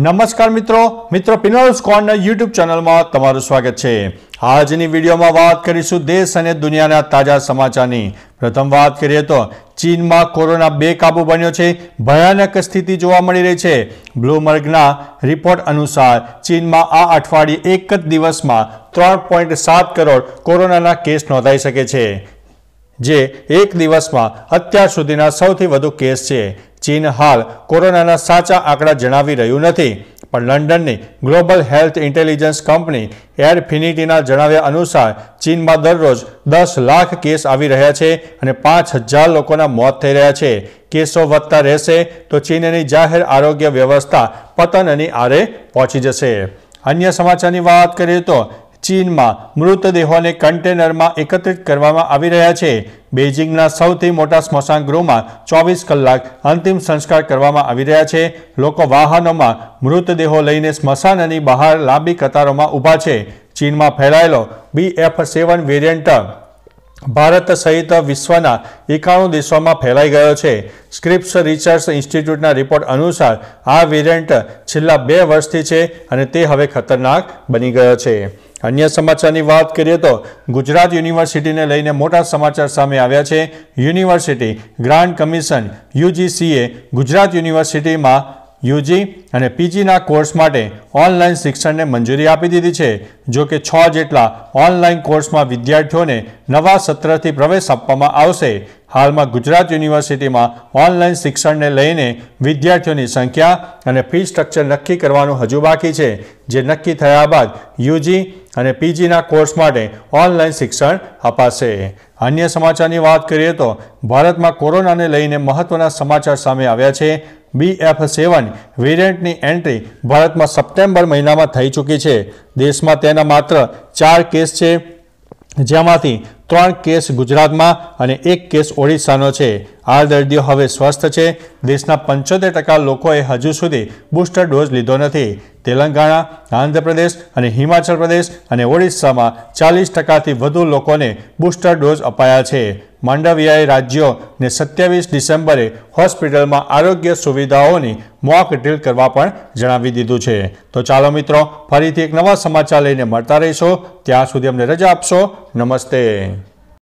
નમસ્કાર મિત્રો મિત્રો પિનોલ્સ કોર્નર યુટ્યુબ ચેનલમાં તમારું સ્વાગત છે આજની વિડીયોમાં વાત કરીશું દેશ અને દુનિયાના તાજા સમાચારની પ્રથમ વાત કરીએ તો ચીનમાં કોરોના બે બેકાબુ બન્યો છે ભયાનક સ્થિતિ જોવા મળી રહી છે બ્લૂમર્ગના રિપોર્ટ અનુસાર ચીનમાં આ અઠવાડિયે એક જ દિવસમાં ત્રણ પોઈન્ટ સાત કરોડ કોરોનાના કેસ નોંધાઈ શકે છે જે એક દિવસમાં અત્યાર સુધીના સૌથી વધુ કેસ છે ચીન હાલ કોરોનાના સાચા આંકડા જણાવી રહ્યું નથી પણ લંડનની ગ્લોબલ હેલ્થ ઇન્ટેલિજન્સ કંપની એરફિનિટીના જણાવ્યા અનુસાર ચીનમાં દરરોજ દસ લાખ કેસ આવી રહ્યા છે અને પાંચ હજાર લોકોના મોત થઈ રહ્યા છે કેસો વધતા રહેશે તો ચીનની જાહેર આરોગ્ય વ્યવસ્થા પતનની આરે પહોંચી જશે અન્ય સમાચારની વાત કરીએ તો ચીનમાં મૃતદેહોને કન્ટેનરમાં એકત્રિત કરવામાં આવી રહ્યા છે બેઇજિંગના સૌથી મોટા સ્મશાન ગૃહમાં ચોવીસ કલાક અંતિમ સંસ્કાર કરવામાં આવી રહ્યા છે લોકો વાહનોમાં મૃતદેહો લઈને સ્મશાનની બહાર લાંબી કતારોમાં ઊભા છે ચીનમાં ફેલાયેલો B F seven variant Bharat સહિત વિશ્વના એકાણું દેશોમાં ફેલાઈ ગયો છે સ્ક્રિપ્સ રિસર્ચ ઇન્સ્ટિટ્યૂટના રિપોર્ટ અનુસાર આ વેરિયન્ટ છેલ્લા બે વર્ષથી છે અને તે હવે ખતરનાક બની ગયો છે અન્ય સમાચારની વાત કરીએ તો ગુજરાત યુનિવર્સિટીને લઈને મોટા સમાચાર સામે આવ્યા છે યુનિવર્સિટી ગ્રાન્ડ કમિશન યુજીસીએ ગુજરાત યુનિવર્સિટીમાં યુજી અને પીજીના કોર્સ માટે ઓનલાઈન શિક્ષણને મંજૂરી આપી દીધી છે જો કે છ જેટલા ઓનલાઈન કોર્સમાં વિદ્યાર્થીઓને નવા સત્રથી પ્રવેશ આપવામાં આવશે હાલમાં ગુજરાત યુનિવર્સિટીમાં ઓનલાઈન શિક્ષણને લઈને વિદ્યાર્થીઓની સંખ્યા અને ફી સ્ટ્રક્ચર નક્કી કરવાનું હજુ બાકી છે જે નક્કી થયા બાદ યુજી અને પીજીના કોર્સ માટે ઓનલાઈન શિક્ષણ અપાશે અન્ય સમાચારની વાત કરીએ તો ભારતમાં કોરોનાને લઈને મહત્ત્વના સમાચાર સામે આવ્યા છે બી એફ સેવન વેરિયન્ટની એન્ટ્રી ભારતમાં સપ્ટેમ્બર મહિનામાં થઈ ચૂકી છે દેશમાં તેના માત્ર ચાર કેસ છે જેમાંથી ત્રણ કેસ ગુજરાતમાં અને એક કેસ ઓડિશાનો છે આ દર્દીઓ હવે સ્વસ્થ છે દેશના પંચોતેર ટકા લોકોએ હજુ સુધી બુસ્ટર ડોઝ લીધો નથી તેલંગાણા આંધ્રપ્રદેશ અને હિમાચલ પ્રદેશ અને ઓડિશામાં ચાલીસ ટકાથી વધુ લોકોને બુસ્ટર ડોઝ અપાયા છે માંડવિયાએ રાજ્યોને સત્યાવીસ ડિસેમ્બરે હોસ્પિટલમાં આરોગ્ય સુવિધાઓની મોક ડ્રીલ કરવા પણ જણાવી દીધું છે તો ચાલો મિત્રો ફરીથી એક નવા સમાચાર લઈને મળતા રહીશો ત્યાં સુધી અમને રજા આપશો નમસ્તે